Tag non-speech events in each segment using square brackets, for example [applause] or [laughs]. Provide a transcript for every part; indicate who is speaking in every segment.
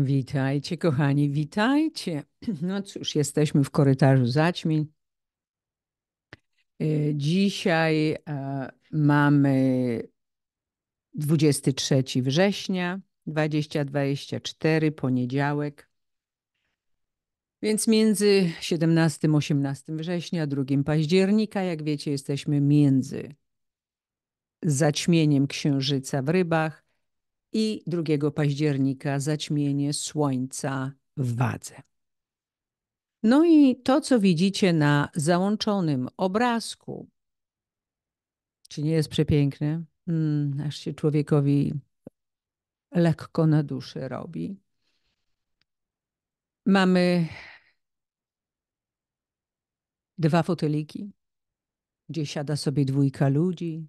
Speaker 1: Witajcie, kochani, witajcie. [clears throat] No cóż, jesteśmy w korytarzu zaćmień. E, dzisiaj e, mamy 23 września 2024, poniedziałek. Więc między 17 18 września, 2 października, jak wiecie, jesteśmy między zaćmieniem księżyca w rybach i 2 października zaćmienie Słońca w Wadze. No i to, co widzicie na załączonym obrazku, czy nie jest przepiękne? Hmm, aż się człowiekowi lekko na duszy robi. Mamy dwa foteliki, gdzie siada sobie dwójka ludzi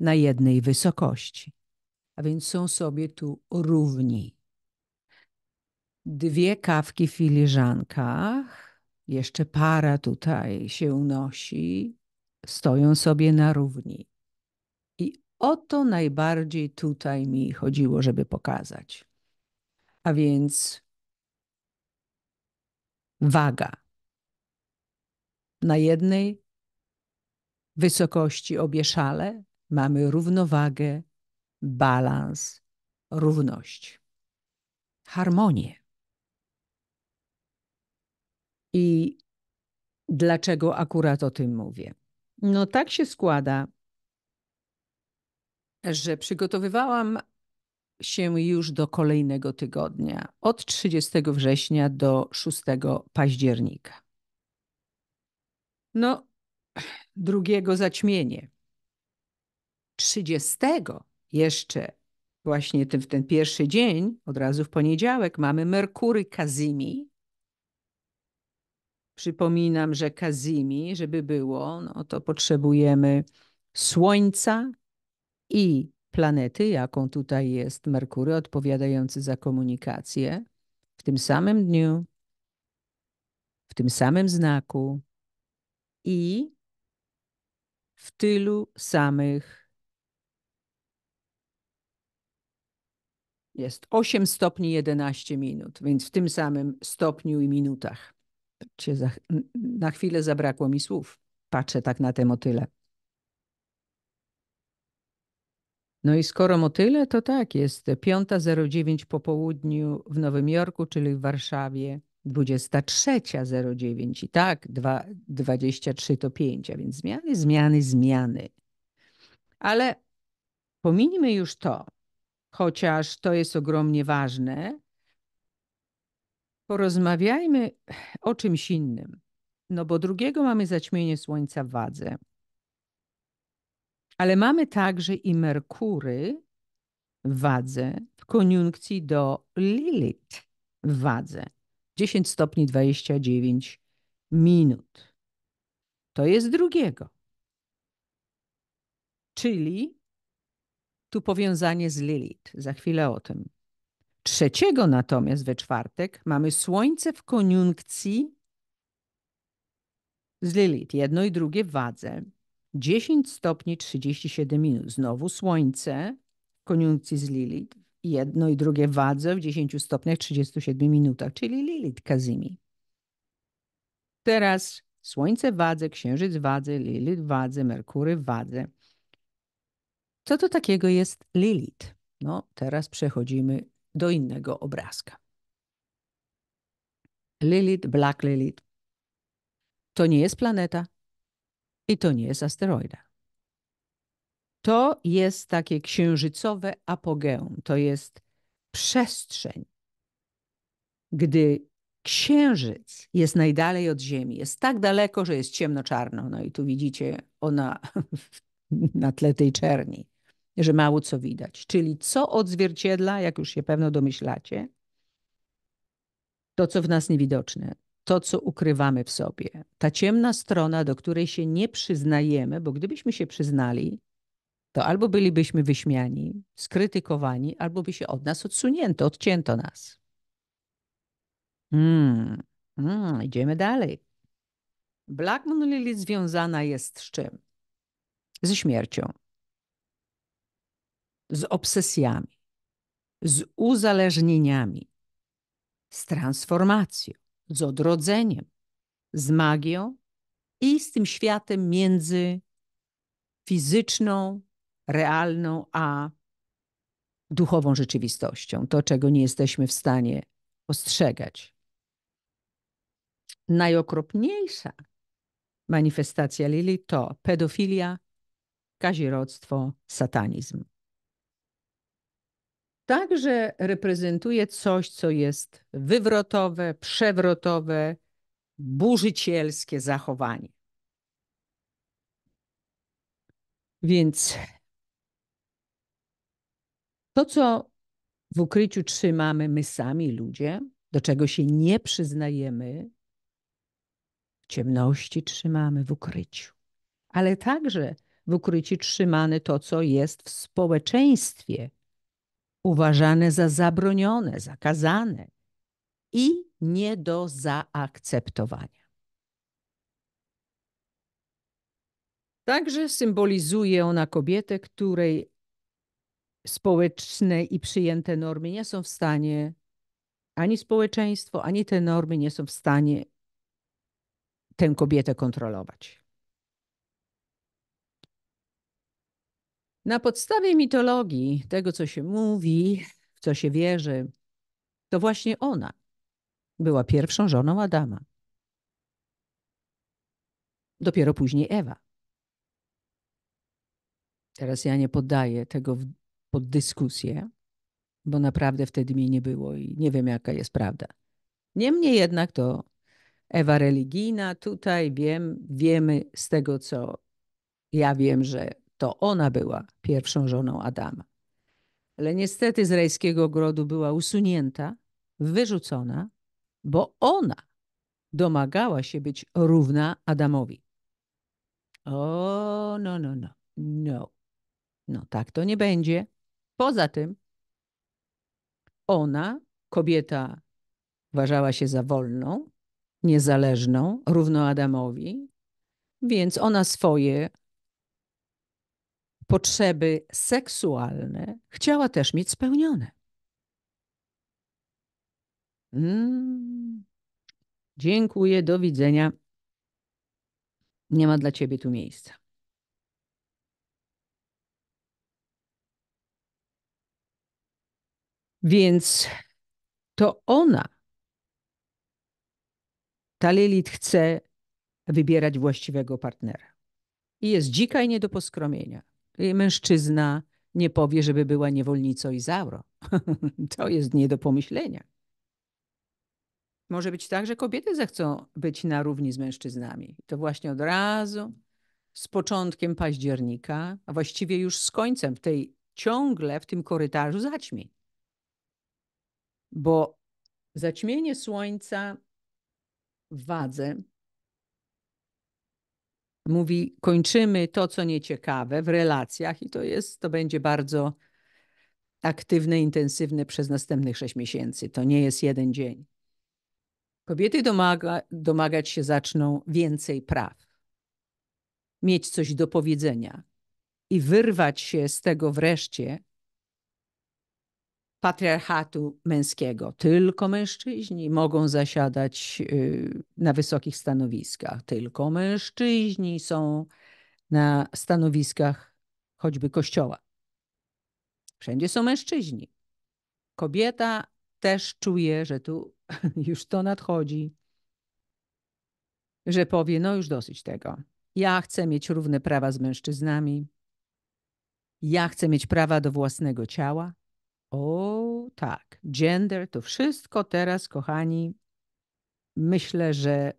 Speaker 1: na jednej wysokości a więc są sobie tu równi. Dwie kawki w filiżankach, jeszcze para tutaj się unosi, stoją sobie na równi. I o to najbardziej tutaj mi chodziło, żeby pokazać. A więc waga na jednej wysokości obie szale mamy równowagę balans, równość, harmonię. I dlaczego akurat o tym mówię? No tak się składa, że przygotowywałam się już do kolejnego tygodnia, od 30 września do 6 października. No, drugiego zaćmienie. 30 jeszcze właśnie ten, w ten pierwszy dzień, od razu w poniedziałek, mamy Merkury Kazimi. Przypominam, że Kazimi, żeby było, no to potrzebujemy Słońca i planety, jaką tutaj jest Merkury, odpowiadający za komunikację, w tym samym dniu, w tym samym znaku i w tylu samych jest 8 stopni 11 minut, więc w tym samym stopniu i minutach. na chwilę zabrakło mi słów. Patrzę tak na te motyle. No i skoro motyle, to tak, jest 5.09 po południu w Nowym Jorku, czyli w Warszawie, 23.09 i tak, 2, 23 to 5, a więc zmiany, zmiany, zmiany. Ale pominijmy już to, chociaż to jest ogromnie ważne, porozmawiajmy o czymś innym. No bo drugiego mamy zaćmienie Słońca w wadze. Ale mamy także i Merkury w wadze w koniunkcji do Lilith w wadze. 10 stopni 29 minut. To jest drugiego. Czyli tu powiązanie z Lilith. Za chwilę o tym. Trzeciego natomiast we czwartek mamy Słońce w koniunkcji z Lilith. Jedno i drugie w wadze. 10 stopni 37 minut. Znowu Słońce w koniunkcji z Lilith. Jedno i drugie w wadze w 10 stopniach 37 minutach, czyli Lilith Kazimi. Teraz Słońce w wadze, Księżyc w wadze, Lilith w wadze, Merkury w wadze. Co to takiego jest Lilith? No, teraz przechodzimy do innego obrazka. Lilith, Black Lilith. To nie jest planeta i to nie jest asteroida. To jest takie księżycowe apogeum, to jest przestrzeń, gdy księżyc jest najdalej od Ziemi, jest tak daleko, że jest ciemno-czarno. No i tu widzicie ona [laughs] na tle tej czerni że mało co widać. Czyli co odzwierciedla, jak już się pewno domyślacie, to, co w nas niewidoczne, to, co ukrywamy w sobie, ta ciemna strona, do której się nie przyznajemy, bo gdybyśmy się przyznali, to albo bylibyśmy wyśmiani, skrytykowani, albo by się od nas odsunięto, odcięto nas. Hmm. hmm idziemy dalej. Black Moon Lily związana jest z czym? Ze śmiercią z obsesjami, z uzależnieniami, z transformacją, z odrodzeniem, z magią i z tym światem między fizyczną, realną, a duchową rzeczywistością, to czego nie jesteśmy w stanie postrzegać. Najokropniejsza manifestacja Lili to pedofilia, kazirodztwo, satanizm także reprezentuje coś, co jest wywrotowe, przewrotowe, burzycielskie zachowanie. Więc to, co w ukryciu trzymamy my sami, ludzie, do czego się nie przyznajemy, w ciemności trzymamy w ukryciu, ale także w ukryciu trzymane to, co jest w społeczeństwie, uważane za zabronione, zakazane i nie do zaakceptowania. Także symbolizuje ona kobietę, której społeczne i przyjęte normy nie są w stanie, ani społeczeństwo, ani te normy nie są w stanie tę kobietę kontrolować. Na podstawie mitologii, tego co się mówi, w co się wierzy, to właśnie ona była pierwszą żoną Adama. Dopiero później Ewa. Teraz ja nie poddaję tego pod dyskusję, bo naprawdę wtedy mnie nie było i nie wiem, jaka jest prawda. Niemniej jednak to Ewa religijna, tutaj wiem, wiemy z tego, co ja wiem, że to ona była pierwszą żoną Adama. Ale niestety z rajskiego ogrodu była usunięta, wyrzucona, bo ona domagała się być równa Adamowi. O, no, no, no, no. No tak to nie będzie. Poza tym ona, kobieta, uważała się za wolną, niezależną, równo Adamowi, więc ona swoje potrzeby seksualne chciała też mieć spełnione. Mm. Dziękuję, do widzenia. Nie ma dla ciebie tu miejsca. Więc to ona, ta Lilith chce wybierać właściwego partnera. I jest dzika i nie do poskromienia. Y, mężczyzna nie powie, żeby była niewolnicą Izauro. [laughs] to jest nie do pomyślenia. Może być tak, że kobiety zechcą być na równi z mężczyznami. To właśnie od razu z początkiem października, a właściwie już z końcem, w tej ciągle w tym korytarzu zaćmi. Bo zaćmienie słońca w wadze mówi: kończymy to, co nieciekawe w relacjach, i to jest, to będzie bardzo aktywne, intensywne przez następnych sześć miesięcy. To nie jest jeden dzień. Kobiety domaga, domagać się zaczną więcej praw, mieć coś do powiedzenia i wyrwać się z tego wreszcie, patriarchatu męskiego. Tylko mężczyźni mogą zasiadać y, na wysokich stanowiskach. Tylko mężczyźni są na stanowiskach choćby kościoła. Wszędzie są mężczyźni. Kobieta też czuje, że tu [laughs] już to nadchodzi, że powie: No, już dosyć tego. Ja chcę mieć równe prawa z mężczyznami. Ja chcę mieć prawa do własnego ciała. O tak, gender to wszystko teraz, kochani. Myślę, że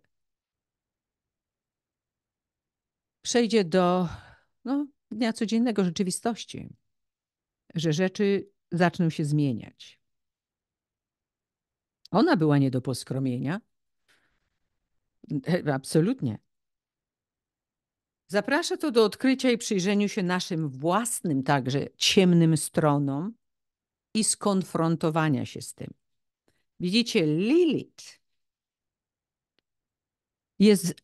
Speaker 1: przejdzie do no, dnia codziennego rzeczywistości, że rzeczy zaczną się zmieniać. Ona była nie do poskromienia. E, absolutnie. Zaprasza to do odkrycia i przyjrzeniu się naszym własnym, także ciemnym stronom, i skonfrontowania się z tym. Widzicie, Lilith jest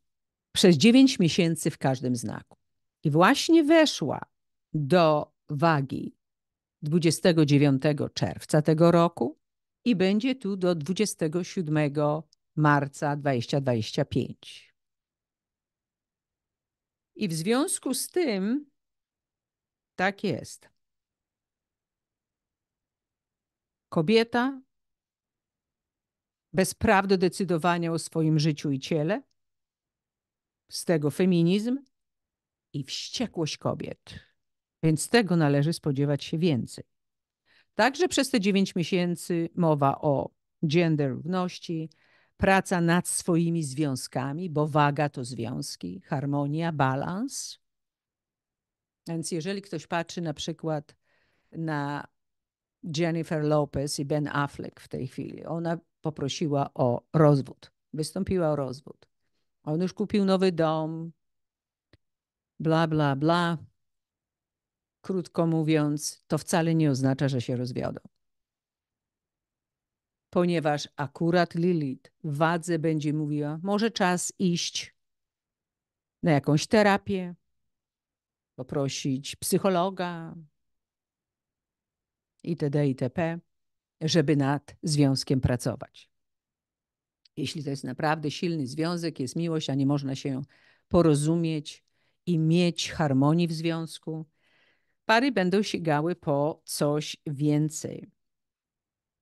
Speaker 1: przez dziewięć miesięcy w każdym znaku. I właśnie weszła do wagi 29 czerwca tego roku i będzie tu do 27 marca 2025. I w związku z tym tak jest. kobieta bez praw do decydowania o swoim życiu i ciele, z tego feminizm i wściekłość kobiet. Więc tego należy spodziewać się więcej. Także przez te dziewięć miesięcy mowa o gender równości, praca nad swoimi związkami, bo waga to związki, harmonia, balans. Więc jeżeli ktoś patrzy na przykład na Jennifer Lopez i Ben Affleck w tej chwili. Ona poprosiła o rozwód. Wystąpiła o rozwód. On już kupił nowy dom. Bla, bla, bla. Krótko mówiąc, to wcale nie oznacza, że się rozwiodą. Ponieważ akurat Lilith wadze będzie mówiła, może czas iść na jakąś terapię, poprosić psychologa, itd., itp., żeby nad związkiem pracować. Jeśli to jest naprawdę silny związek, jest miłość, a nie można się porozumieć i mieć harmonii w związku, pary będą sięgały po coś więcej.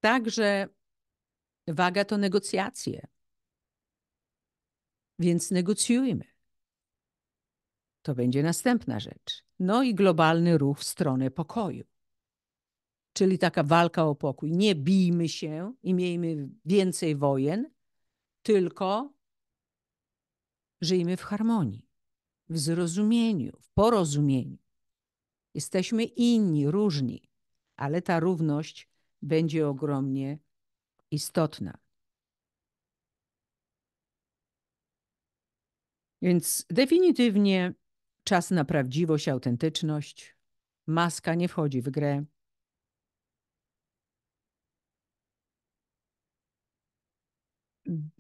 Speaker 1: Także waga to negocjacje. Więc negocjujmy. To będzie następna rzecz. No i globalny ruch w stronę pokoju czyli taka walka o pokój. Nie bijmy się i miejmy więcej wojen, tylko żyjmy w harmonii, w zrozumieniu, w porozumieniu. Jesteśmy inni, różni, ale ta równość będzie ogromnie istotna. Więc definitywnie czas na prawdziwość, autentyczność. Maska nie wchodzi w grę.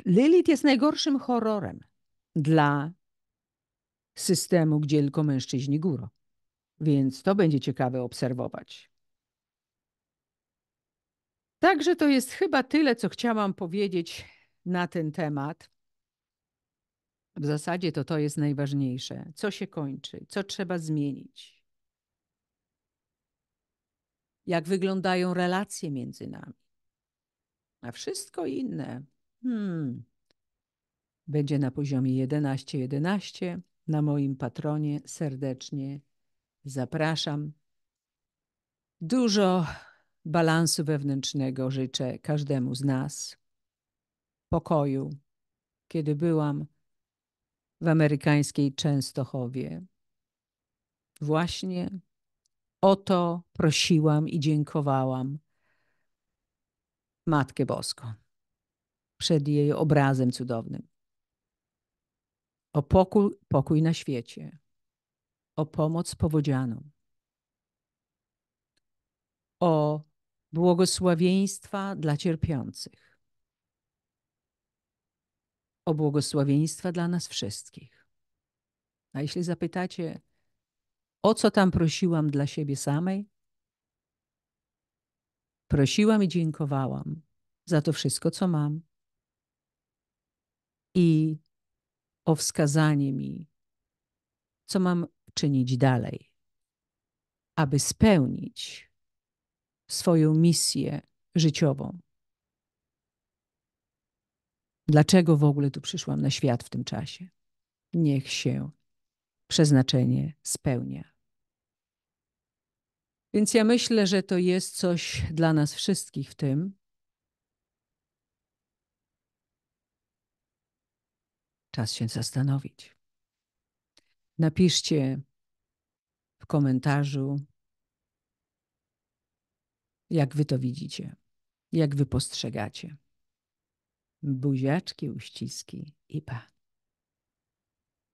Speaker 1: Lilith jest najgorszym horrorem dla systemu, gdzie tylko mężczyźni góro. Więc to będzie ciekawe obserwować. Także to jest chyba tyle, co chciałam powiedzieć na ten temat. W zasadzie to to jest najważniejsze. Co się kończy? Co trzeba zmienić? Jak wyglądają relacje między nami? A wszystko inne Hmm. Będzie na poziomie 11-11 na moim patronie. Serdecznie zapraszam. Dużo balansu wewnętrznego życzę każdemu z nas. Pokoju. Kiedy byłam w amerykańskiej Częstochowie, właśnie o to prosiłam i dziękowałam Matkę Boską przed jej obrazem cudownym. O pokój, pokój na świecie, o pomoc powodzianom, o błogosławieństwa dla cierpiących, o błogosławieństwa dla nas wszystkich. A jeśli zapytacie, o co tam prosiłam dla siebie samej? Prosiłam i dziękowałam za to wszystko, co mam, i o wskazanie mi, co mam czynić dalej, aby spełnić swoją misję życiową. Dlaczego w ogóle tu przyszłam na świat w tym czasie? Niech się przeznaczenie spełnia. Więc ja myślę, że to jest coś dla nas wszystkich w tym, Czas się zastanowić. Napiszcie w komentarzu, jak wy to widzicie, jak wy postrzegacie. Buziaczki, uściski i pa.